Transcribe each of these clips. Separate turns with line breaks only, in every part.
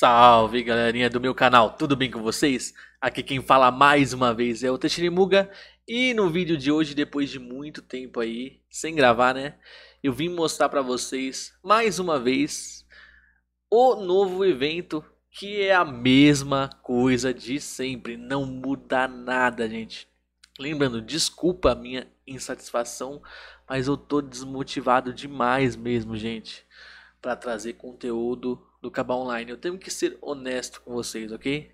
Salve galerinha do meu canal, tudo bem com vocês? Aqui quem fala mais uma vez é o Teixeira e no vídeo de hoje, depois de muito tempo aí, sem gravar né, eu vim mostrar para vocês mais uma vez o novo evento que é a mesma coisa de sempre, não muda nada gente. Lembrando, desculpa a minha insatisfação, mas eu tô desmotivado demais mesmo gente, para trazer conteúdo do Cabal Online. Eu tenho que ser honesto com vocês, ok?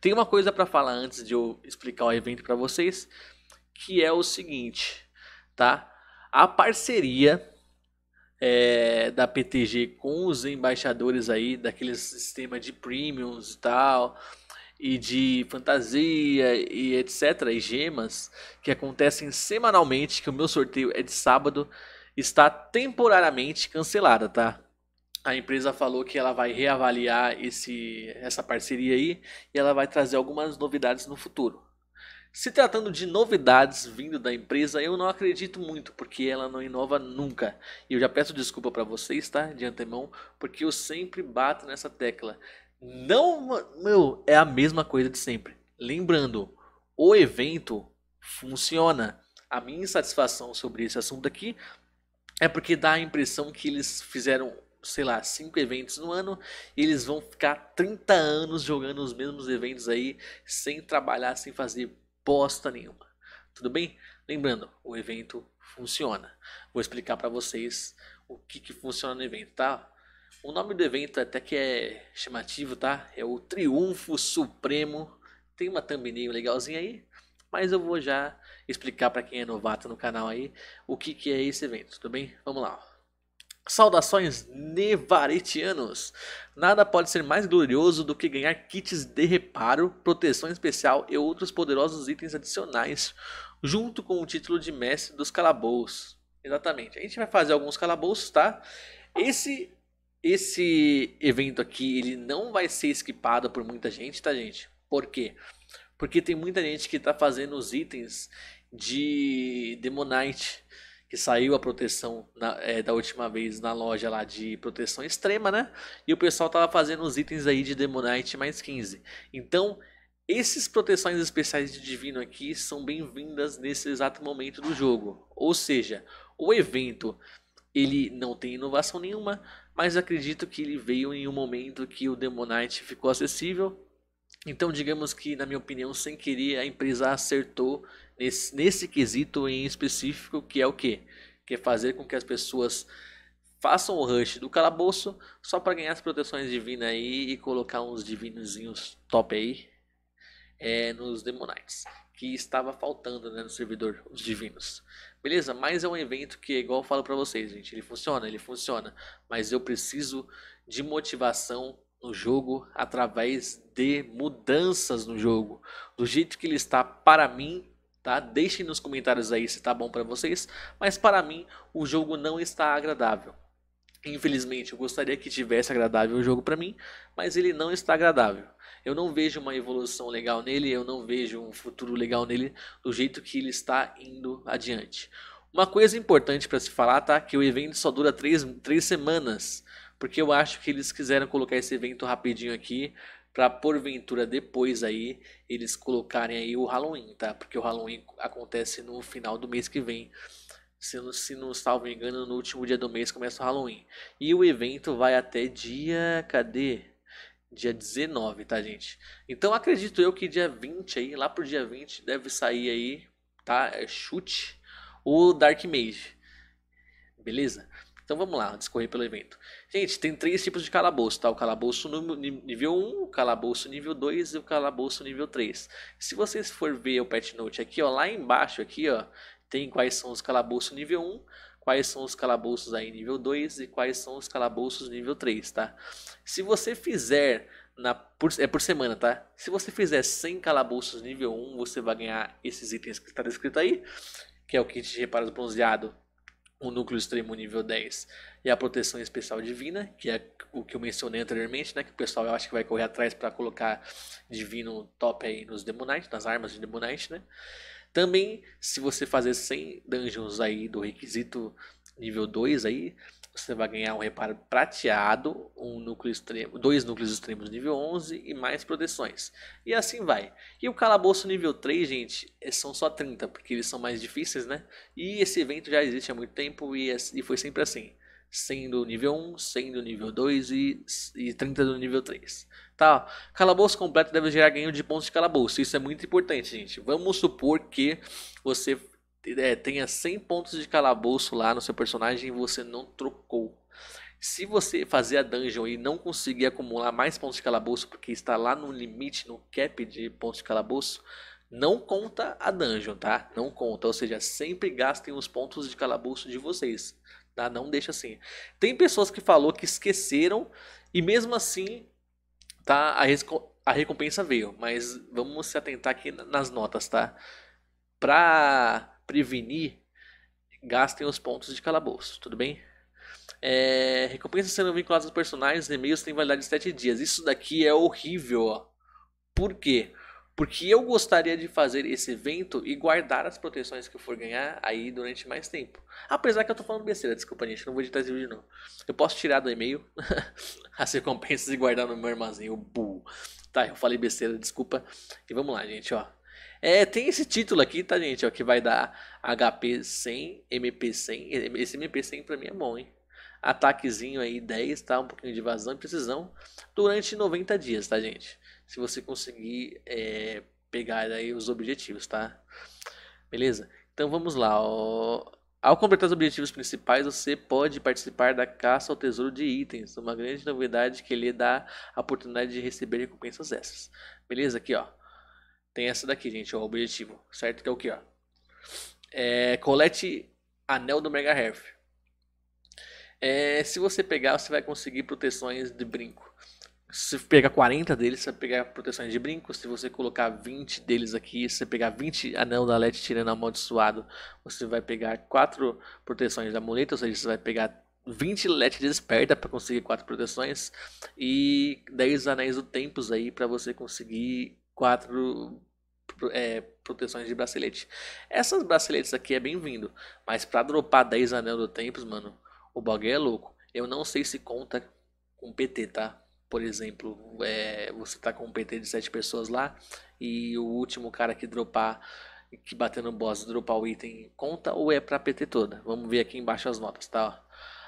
Tem uma coisa para falar antes de eu explicar o evento para vocês, que é o seguinte, tá? A parceria é, da PTG com os embaixadores aí daquele sistema de premiums e tal e de fantasia e etc e gemas que acontecem semanalmente que o meu sorteio é de sábado está temporariamente cancelada tá a empresa falou que ela vai reavaliar esse, essa parceria aí e ela vai trazer algumas novidades no futuro. Se tratando de novidades vindo da empresa, eu não acredito muito, porque ela não inova nunca. E eu já peço desculpa para vocês, tá? De antemão, porque eu sempre bato nessa tecla. Não, meu, é a mesma coisa de sempre. Lembrando, o evento funciona. A minha insatisfação sobre esse assunto aqui é porque dá a impressão que eles fizeram sei lá, cinco eventos no ano, e eles vão ficar 30 anos jogando os mesmos eventos aí, sem trabalhar, sem fazer bosta nenhuma. Tudo bem? Lembrando, o evento funciona. Vou explicar para vocês o que, que funciona no evento, tá? O nome do evento até que é chamativo, tá? É o Triunfo Supremo. Tem uma thumbnail legalzinha aí, mas eu vou já explicar para quem é novato no canal aí o que, que é esse evento, tudo bem? Vamos lá. Saudações nevaretianos! Nada pode ser mais glorioso do que ganhar kits de reparo, proteção especial e outros poderosos itens adicionais, junto com o título de mestre dos calabouços. Exatamente. A gente vai fazer alguns calabouços, tá? Esse esse evento aqui, ele não vai ser esquipado por muita gente, tá, gente? Por quê? Porque tem muita gente que tá fazendo os itens de Demonite que saiu a proteção na, é, da última vez na loja lá de proteção extrema, né? E o pessoal tava fazendo os itens aí de Demonite mais 15. Então, esses proteções especiais de Divino aqui são bem-vindas nesse exato momento do jogo. Ou seja, o evento ele não tem inovação nenhuma, mas acredito que ele veio em um momento que o Demonite ficou acessível então, digamos que, na minha opinião, sem querer, a empresa acertou nesse, nesse quesito em específico, que é o quê? Que é fazer com que as pessoas façam o rush do calabouço só para ganhar as proteções divinas aí e colocar uns divinozinhos top aí é, nos Demonites, que estava faltando né, no servidor, os divinos. Beleza, mas é um evento que, igual eu falo para vocês, gente, ele funciona, ele funciona, mas eu preciso de motivação no jogo através de mudanças no jogo, do jeito que ele está para mim, tá? Deixem nos comentários aí se tá bom para vocês, mas para mim o jogo não está agradável. Infelizmente, eu gostaria que tivesse agradável o jogo para mim, mas ele não está agradável. Eu não vejo uma evolução legal nele, eu não vejo um futuro legal nele do jeito que ele está indo adiante. Uma coisa importante para se falar, tá? Que o evento só dura três, três semanas porque eu acho que eles quiseram colocar esse evento rapidinho aqui para porventura depois aí eles colocarem aí o Halloween, tá? Porque o Halloween acontece no final do mês que vem. Se não, se não salvo engano, no último dia do mês começa o Halloween. E o evento vai até dia. Cadê? Dia 19, tá, gente? Então acredito eu que dia 20 aí, lá pro dia 20, deve sair aí, tá? É chute. O Dark Mage. Beleza? Então vamos lá, discorrer pelo evento. Gente, tem três tipos de calabouço, tá? O calabouço nível 1, o calabouço nível 2 e o calabouço nível 3. Se vocês for ver o pet note aqui, ó, lá embaixo aqui, ó, tem quais são os calabouços nível 1, quais são os calabouços aí nível 2 e quais são os calabouços nível 3, tá? Se você fizer na, por, é por semana, tá? Se você fizer 100 calabouços nível 1, você vai ganhar esses itens que está descrito aí, que é o kit de reparos bronzeado o núcleo extremo nível 10 e a proteção especial divina, que é o que eu mencionei anteriormente, né? Que o pessoal eu acho que vai correr atrás para colocar divino top aí nos Demonite, nas armas de Demonite, né? Também, se você fazer 100 dungeons aí do requisito nível 2 aí, você vai ganhar um reparo prateado, um núcleo extremo, dois núcleos extremos nível 11 e mais proteções. E assim vai. E o calabouço nível 3, gente, é, são só 30, porque eles são mais difíceis, né? E esse evento já existe há muito tempo e, é, e foi sempre assim. Sendo nível 1, sendo nível 2 e, e 30 do nível 3. Tá? Calabouço completo deve gerar ganho de pontos de calabouço. Isso é muito importante, gente. Vamos supor que você é, tenha 100 pontos de calabouço lá no seu personagem e você não trocou. Se você fazer a dungeon e não conseguir acumular mais pontos de calabouço, porque está lá no limite, no cap de pontos de calabouço, não conta a dungeon, tá? Não conta, ou seja, sempre gastem os pontos de calabouço de vocês, tá? Não deixa assim. Tem pessoas que falou que esqueceram e mesmo assim, tá? A, a recompensa veio, mas vamos se atentar aqui nas notas, tá? Pra prevenir, gastem os pontos de calabouço, tudo bem? É, recompensas sendo vinculadas aos personagens, e-mails têm validade de 7 dias. Isso daqui é horrível, ó. Por quê? Porque eu gostaria de fazer esse evento e guardar as proteções que eu for ganhar aí durante mais tempo. Apesar que eu tô falando besteira, desculpa, gente, não vou editar esse vídeo não. Eu posso tirar do e-mail as recompensas e guardar no meu armazém, o burro. Tá, eu falei besteira, desculpa. E vamos lá, gente, ó. É, tem esse título aqui, tá, gente? Ó, que vai dar HP 100, MP 100. Esse MP 100 pra mim é bom, hein? Ataquezinho aí 10, tá? Um pouquinho de vazão e precisão durante 90 dias, tá, gente? Se você conseguir é, pegar aí os objetivos, tá? Beleza? Então vamos lá, ó. Ao completar os objetivos principais, você pode participar da caça ao tesouro de itens, uma grande novidade que lhe dá a oportunidade de receber recompensas extras. Beleza? Aqui, ó. Tem essa daqui, gente, ó, o objetivo, certo? Que é o que, ó. É, colete anel do mega É, se você pegar, você vai conseguir proteções de brinco. Se você pegar 40 deles, você vai pegar proteções de brinco. Se você colocar 20 deles aqui, se você pegar 20 anel da LED tirando amaldiçoado, você vai pegar 4 proteções da muleta, ou seja, você vai pegar 20 LED desperta para conseguir 4 proteções e 10 anéis do tempos aí para você conseguir quatro é, proteções de bracelete. Essas braceletes aqui é bem-vindo, mas para dropar 10 anel do tempos, mano, o bagulho é louco. Eu não sei se conta com PT, tá? Por exemplo, é, você tá com um PT de 7 pessoas lá e o último cara que dropar, que bater no boss, dropar o item, conta ou é pra PT toda? Vamos ver aqui embaixo as notas, tá?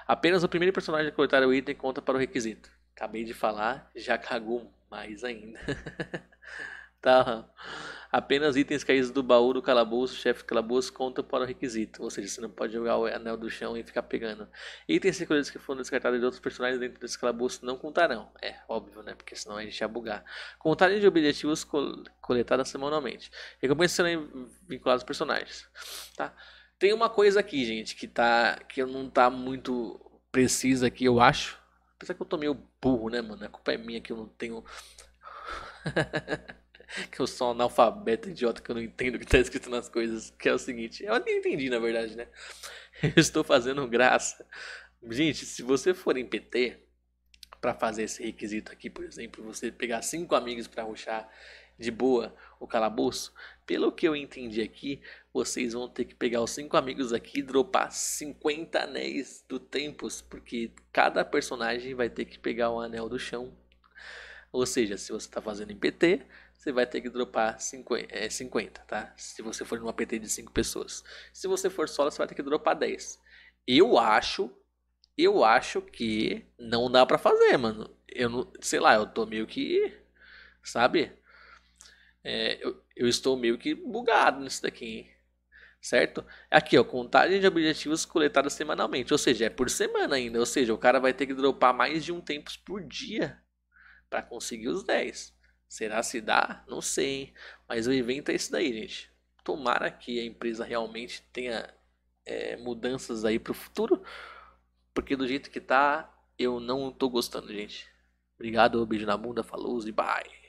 Apenas o primeiro personagem a coletar o item conta para o requisito. Acabei de falar, já cagou mais ainda. tá? Apenas itens caídos do baú do calabouço, chefe do calabouço, conta para o requisito. Ou seja, você não pode jogar o anel do chão e ficar pegando. Itens recolhidos que foram descartados de outros personagens dentro desse calabouço não contarão. É, óbvio, né? Porque senão a gente ia bugar. Contagem de objetivos col coletados semanalmente. Recompensas serão vinculadas aos personagens. Tá? Tem uma coisa aqui, gente, que, tá, que não tá muito precisa aqui, eu acho. Apesar que eu tô meio burro, né, mano? A culpa é minha que eu não tenho. que eu sou um analfabeto idiota que eu não entendo o que está escrito nas coisas. Que é o seguinte, eu nem entendi na verdade, né? Eu estou fazendo graça. Gente, se você for em PT, para fazer esse requisito aqui, por exemplo, você pegar cinco amigos para ruxar de boa o calabouço, pelo que eu entendi aqui, vocês vão ter que pegar os cinco amigos aqui e dropar 50 anéis do Tempos, porque cada personagem vai ter que pegar o um anel do chão. Ou seja, se você está fazendo em PT, você vai ter que dropar 50, eh, tá? Se você for numa PT de 5 pessoas. Se você for solo, você vai ter que dropar 10. Eu acho, eu acho que não dá para fazer, mano. Eu não, sei lá, eu tô meio que, sabe? É, eu, eu, estou meio que bugado nisso daqui, hein? certo? Aqui, ó, contagem de objetivos coletados semanalmente, ou seja, é por semana ainda, ou seja, o cara vai ter que dropar mais de um tempos por dia para conseguir os 10. Será se dá? Não sei, hein? Mas o evento é isso daí, gente. Tomara que a empresa realmente tenha é, mudanças aí pro futuro. Porque do jeito que tá, eu não tô gostando, gente. Obrigado, beijo na bunda, falou e bye.